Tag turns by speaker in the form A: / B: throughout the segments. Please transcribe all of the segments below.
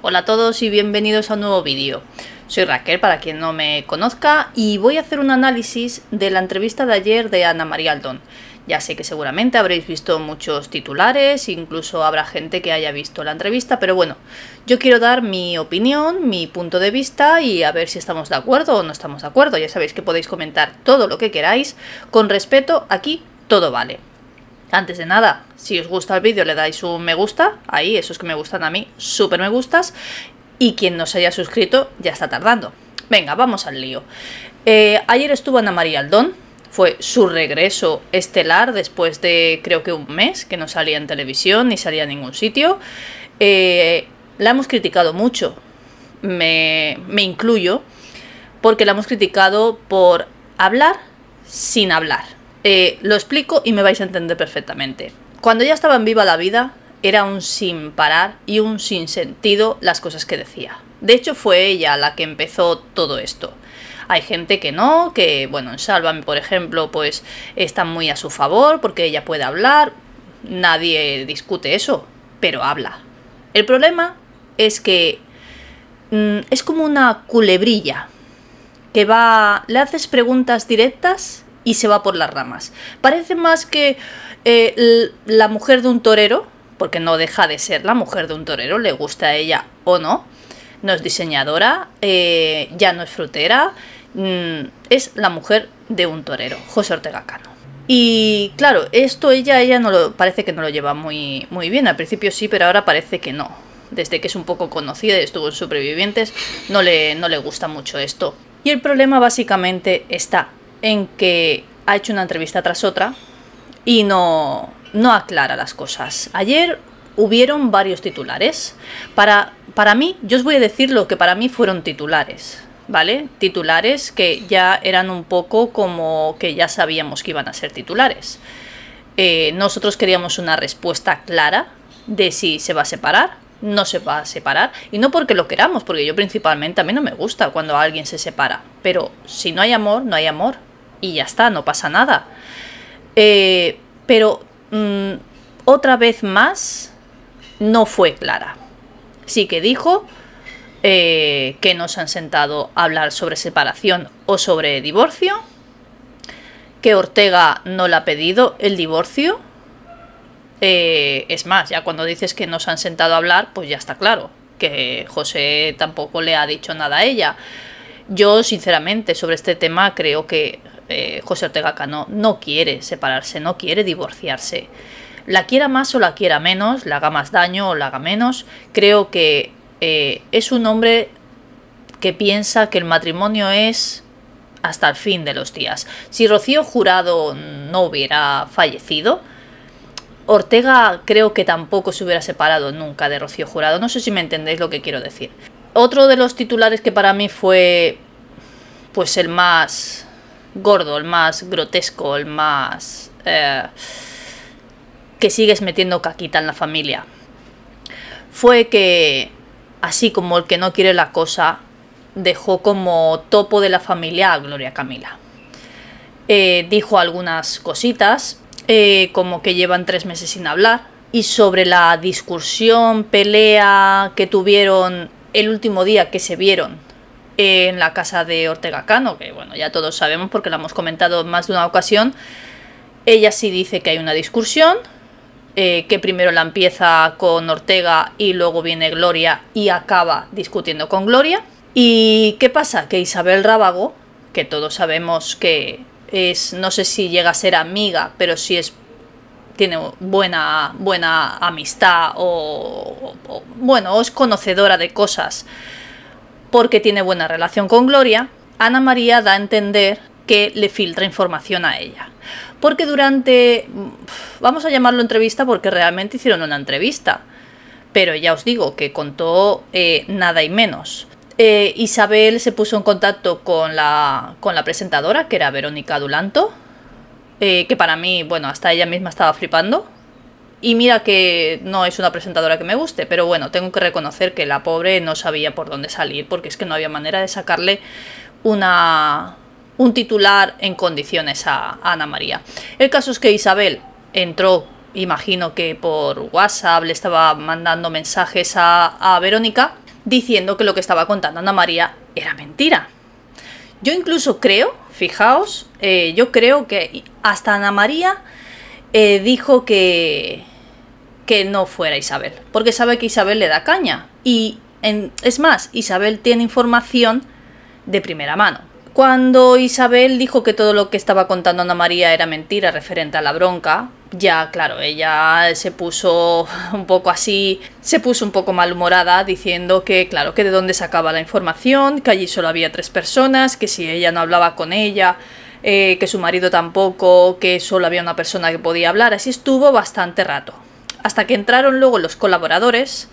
A: Hola a todos y bienvenidos a un nuevo vídeo. Soy Raquel, para quien no me conozca, y voy a hacer un análisis de la entrevista de ayer de Ana María Aldón. Ya sé que seguramente habréis visto muchos titulares, incluso habrá gente que haya visto la entrevista, pero bueno, yo quiero dar mi opinión, mi punto de vista y a ver si estamos de acuerdo o no estamos de acuerdo. Ya sabéis que podéis comentar todo lo que queráis, con respeto, aquí todo vale. Antes de nada, si os gusta el vídeo le dais un me gusta, ahí, esos que me gustan a mí, súper me gustas, y quien no se haya suscrito ya está tardando. Venga, vamos al lío. Eh, ayer estuvo Ana María Aldón, fue su regreso estelar después de creo que un mes que no salía en televisión ni salía en ningún sitio. Eh, la hemos criticado mucho, me, me incluyo, porque la hemos criticado por hablar sin hablar eh, lo explico y me vais a entender perfectamente. Cuando ya estaba en Viva la Vida, era un sin parar y un sin sentido las cosas que decía. De hecho, fue ella la que empezó todo esto. Hay gente que no, que, bueno, en Sálvame, por ejemplo, pues están muy a su favor porque ella puede hablar. Nadie discute eso, pero habla. El problema es que mm, es como una culebrilla que va. Le haces preguntas directas y se va por las ramas. Parece más que eh, la mujer de un torero, porque no deja de ser la mujer de un torero, le gusta a ella o no, no es diseñadora, eh, ya no es frutera, mm, es la mujer de un torero, José Ortega Cano. Y claro, esto ella, ella no parece que no lo lleva muy, muy bien. Al principio sí, pero ahora parece que no. Desde que es un poco conocida y estuvo en Supervivientes, no le, no le gusta mucho esto. Y el problema básicamente está en que ha hecho una entrevista tras otra y no, no aclara las cosas. Ayer hubieron varios titulares. Para, para mí, yo os voy a decir lo que para mí fueron titulares. ¿vale? Titulares que ya eran un poco como que ya sabíamos que iban a ser titulares. Eh, nosotros queríamos una respuesta clara de si se va a separar, no se va a separar, y no porque lo queramos, porque yo principalmente a mí no me gusta cuando alguien se separa, pero si no hay amor, no hay amor, y ya está, no pasa nada. Eh, pero mm, otra vez más no fue clara. Sí que dijo Que eh, que nos han sentado a hablar sobre separación o sobre divorcio, que Ortega no le ha pedido el divorcio. Eh, es más, ya cuando dices que nos han sentado a hablar, pues ya está claro que José tampoco le ha dicho nada a ella. Yo, sinceramente, sobre este tema creo que eh, José Ortega Cano no quiere separarse, no quiere divorciarse. La quiera más o la quiera menos, la haga más daño o la haga menos, creo que eh, es un hombre que piensa que el matrimonio es hasta el fin de los días. Si Rocío Jurado no hubiera fallecido, Ortega creo que tampoco se hubiera separado nunca de Rocío Jurado. No sé si me entendéis lo que quiero decir. Otro de los titulares que para mí fue pues el más gordo, el más grotesco, el más... Eh, que sigues metiendo caquita en la familia. Fue que, así como el que no quiere la cosa, dejó como topo de la familia a Gloria Camila. Eh, dijo algunas cositas, eh, como que llevan tres meses sin hablar, y sobre la discusión, pelea que tuvieron el último día que se vieron en la casa de Ortega Cano, que bueno, ya todos sabemos porque la hemos comentado más de una ocasión. Ella sí dice que hay una discusión, eh, que primero la empieza con Ortega y luego viene Gloria y acaba discutiendo con Gloria. ¿Y qué pasa? Que Isabel Rábago, que todos sabemos que es, no sé si llega a ser amiga, pero sí es tiene buena, buena amistad o, o bueno, es conocedora de cosas porque tiene buena relación con Gloria, Ana María da a entender que le filtra información a ella. Porque durante, mm, vamos a llamarlo entrevista porque realmente hicieron una entrevista, pero ya os digo que contó eh, nada y menos. Eh, Isabel se puso en contacto con la, presentadora, que era Verónica Dulanto, eh, que para mí, bueno, hasta ella misma estaba flipando, y mira que no es una presentadora que me guste, pero bueno, tengo que reconocer que la pobre no sabía por dónde salir, porque es que no había manera de sacarle una, un titular en condiciones a, Ana María. El caso es que Isabel entró, imagino que por WhatsApp, le estaba mandando mensajes a, Verónica diciendo que lo que estaba contando Ana María era mentira. Yo incluso creo, fijaos, eh, yo creo que hasta Ana María eh, dijo que, que no fuera Isabel, porque sabe que Isabel le da caña. Y es más, Isabel tiene información de primera mano. Cuando Isabel dijo que todo lo que estaba contando Ana María era mentira referente a la bronca, ya claro, ella se puso un poco así, se puso un poco malhumorada diciendo que claro, que de dónde sacaba la información, que allí solo había tres personas, que si ella no hablaba con ella, eh, que su marido tampoco, que solo había una persona que podía hablar, así estuvo bastante rato. Hasta que entraron luego los colaboradores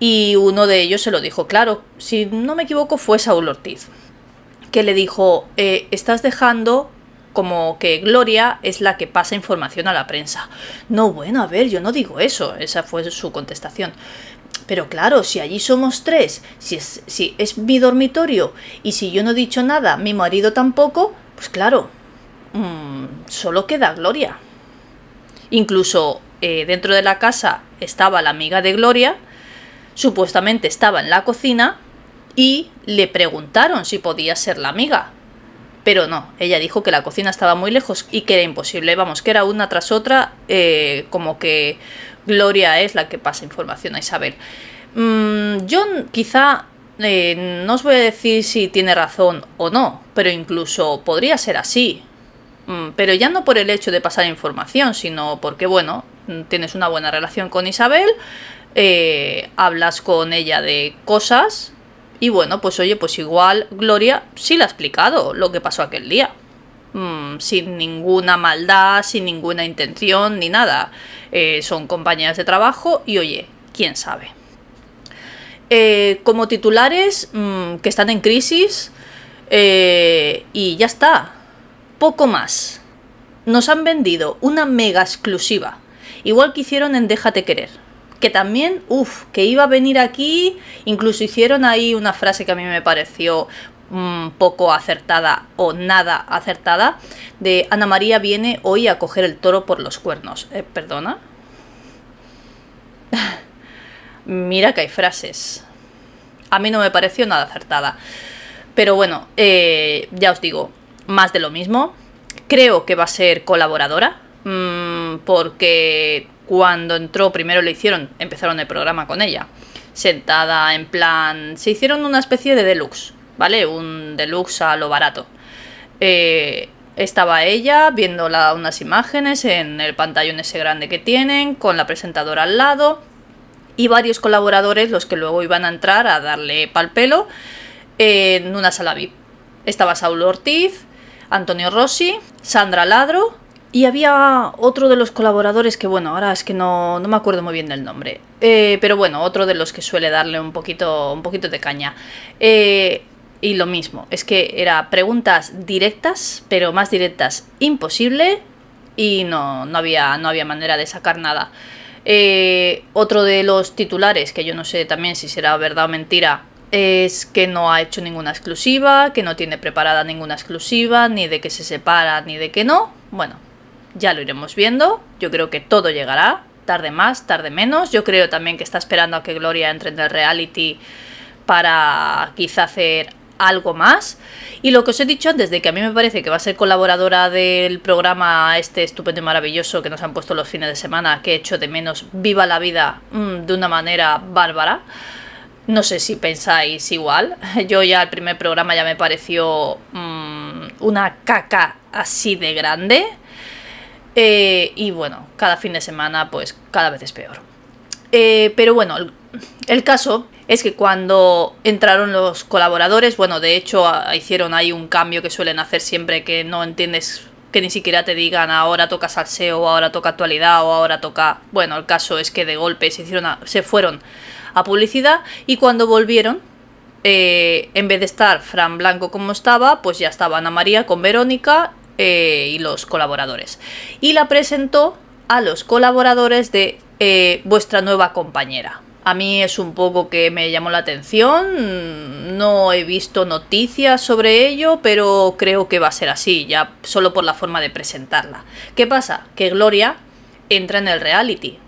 A: y uno de ellos se lo dijo, claro, si no me equivoco fue Saúl Ortiz, que le dijo, eh, estás dejando como que Gloria es la que pasa información a la prensa. No, bueno, a ver, yo no digo eso, esa fue su contestación. Pero claro, si allí somos tres, si es, si es mi dormitorio y si yo no he dicho nada, mi marido tampoco, pues claro, mm, solo queda Gloria. Incluso eh, dentro de la casa estaba la amiga de Gloria, supuestamente estaba en la cocina y le preguntaron si podía ser la amiga. Pero no, ella dijo que la cocina estaba muy lejos y que era imposible, vamos, que era una tras otra, eh, como que Gloria es la que pasa información a Isabel. John mm, yo quizá eh, no os voy a decir si tiene razón o no, pero incluso podría ser así. Mm, pero ya no por el hecho de pasar información, sino porque, bueno, mm, tienes una buena relación con Isabel, eh, hablas con ella de cosas y bueno, pues oye, pues igual Gloria sí le ha explicado lo que pasó aquel día. Mm, sin ninguna maldad, sin ninguna intención ni nada. Eh, son compañeras de trabajo y oye, quién sabe. Eh, como titulares mm, que están en crisis eh, y ya está. Poco más. Nos han vendido una mega exclusiva, igual que hicieron en Déjate querer. Que también, uff, que iba a venir aquí, incluso hicieron ahí una frase que a mí me pareció un mm, poco acertada o nada acertada, de Ana María viene hoy a coger el toro por los cuernos. Eh, ¿Perdona? Mira que hay frases. A mí no me pareció nada acertada. Pero bueno, eh, ya os digo, más de lo mismo. Creo que va a ser colaboradora, mm, porque cuando entró primero le hicieron, empezaron el programa con ella, sentada en plan, se hicieron una especie de deluxe, ¿vale? Un deluxe a lo barato. Eh, estaba ella viendo unas imágenes en el pantallón ese grande que tienen, con la presentadora al lado, y varios colaboradores los que luego iban a entrar a darle pal pelo en una sala VIP. Estaba Saulo Ortiz, Antonio Rossi, Sandra Ladro y había otro de los colaboradores que, bueno, ahora es que no, no me acuerdo muy bien del nombre. Eh, pero bueno, otro de los que suele darle un poquito, un poquito de caña. Eh, y lo mismo, es que era preguntas directas, pero más directas imposible y no, no, había, no había manera de sacar nada. Eh, otro de los titulares, que yo no sé también si será verdad o mentira, es que no ha hecho ninguna exclusiva, que no tiene preparada ninguna exclusiva, ni de que se separa, ni de que no. Bueno, ya lo iremos viendo. Yo creo que todo llegará, tarde más, tarde menos. Yo creo también que está esperando a que Gloria entre en el reality para quizá hacer algo más. Y lo que os he dicho antes de que a mí me parece que va a ser colaboradora del programa este estupendo y maravilloso que nos han puesto los fines de semana, que he hecho de menos viva la vida mm, de una manera bárbara. No sé si pensáis igual. Yo ya el primer programa ya me pareció mm, una caca así de grande. Eh, y bueno, cada fin de semana pues cada vez es peor. Eh, pero bueno, el caso es que cuando entraron los colaboradores, bueno, de hecho hicieron ahí un cambio que suelen hacer siempre que no entiendes que ni siquiera te digan ahora toca salseo, ahora toca actualidad o ahora toca... Bueno, el caso es que de golpe se, fueron a publicidad y cuando volvieron, eh, en vez de estar Fran Blanco como estaba, pues ya estaba Ana María con Verónica eh, y los colaboradores. Y la presentó a los colaboradores de eh, vuestra nueva compañera. A mí es un poco que me llamó la atención, no he visto noticias sobre ello, pero creo que va a ser así, ya solo por la forma de presentarla. ¿Qué pasa? Que Gloria entra en el reality.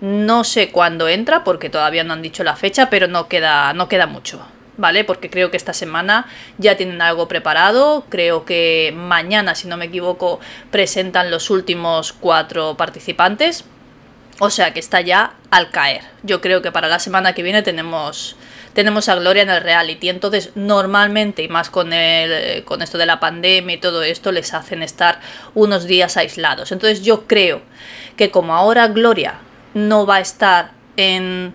A: No sé cuándo entra, porque todavía no han dicho la fecha, pero no queda, no queda mucho. ¿vale? Porque creo que esta semana ya tienen algo preparado. Creo que mañana, si no me equivoco, presentan los últimos cuatro participantes. O sea que está ya al caer. Yo creo que para la semana que viene tenemos, tenemos a Gloria en el reality. Entonces, normalmente, y más con, el, con esto de la pandemia y todo esto, les hacen estar unos días aislados. Entonces, yo creo que como ahora Gloria no va a estar en,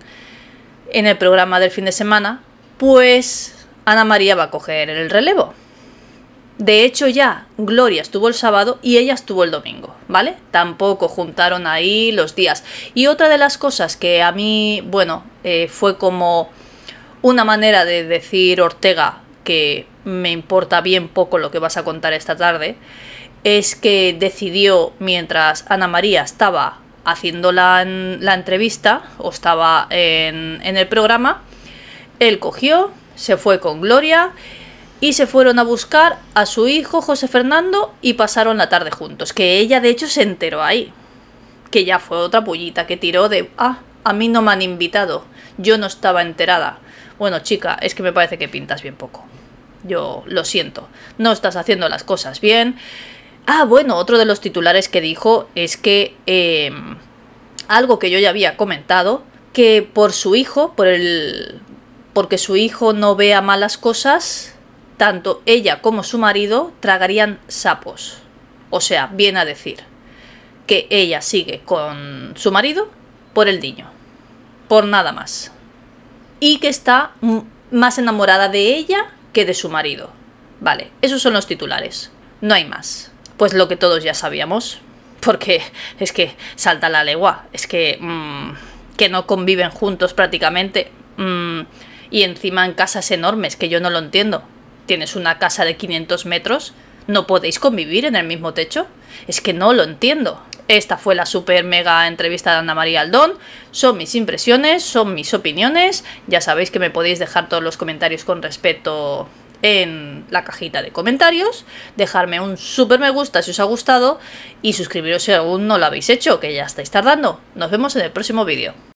A: en el programa del fin de semana, pues Ana María va a coger el relevo. De hecho, ya Gloria estuvo el sábado y ella estuvo el domingo, ¿vale? Tampoco juntaron ahí los días. Y otra de las cosas que a mí, bueno, eh, fue como una manera de decir Ortega que me importa bien poco lo que vas a contar esta tarde, es que decidió, mientras Ana María estaba haciendo la, entrevista o estaba en, en el programa, él cogió, se fue con Gloria y se fueron a buscar a su hijo José Fernando y pasaron la tarde juntos, que ella de hecho se enteró ahí, que ya fue otra pullita que tiró de, ah, a mí no me han invitado, yo no estaba enterada. Bueno chica, es que me parece que pintas bien poco. Yo lo siento, no estás haciendo las cosas bien. Ah, bueno, otro de los titulares que dijo es que em, algo que yo ya había comentado, que por su hijo, por el... porque su hijo no vea malas cosas, tanto ella como su marido tragarían sapos. O sea, viene a decir que ella sigue con su marido por el niño, por nada más. Y que está más enamorada de ella que de su marido. Vale, esos son los titulares. No hay más. Pues lo que todos ya sabíamos. Porque es que salta la legua. Es que... Mm, que no conviven juntos prácticamente. Mm, y encima en casas enormes, que yo no lo entiendo tienes una casa de 500 metros, ¿no podéis convivir en el mismo techo? Es que no lo entiendo. Esta fue la super mega entrevista de Ana María Aldón. Son mis impresiones, son mis opiniones. Ya sabéis que me podéis dejar todos los comentarios con respeto en la cajita de comentarios, dejarme un super me gusta si os ha gustado y suscribiros si aún no lo habéis hecho, que ya estáis tardando. Nos vemos en el próximo vídeo.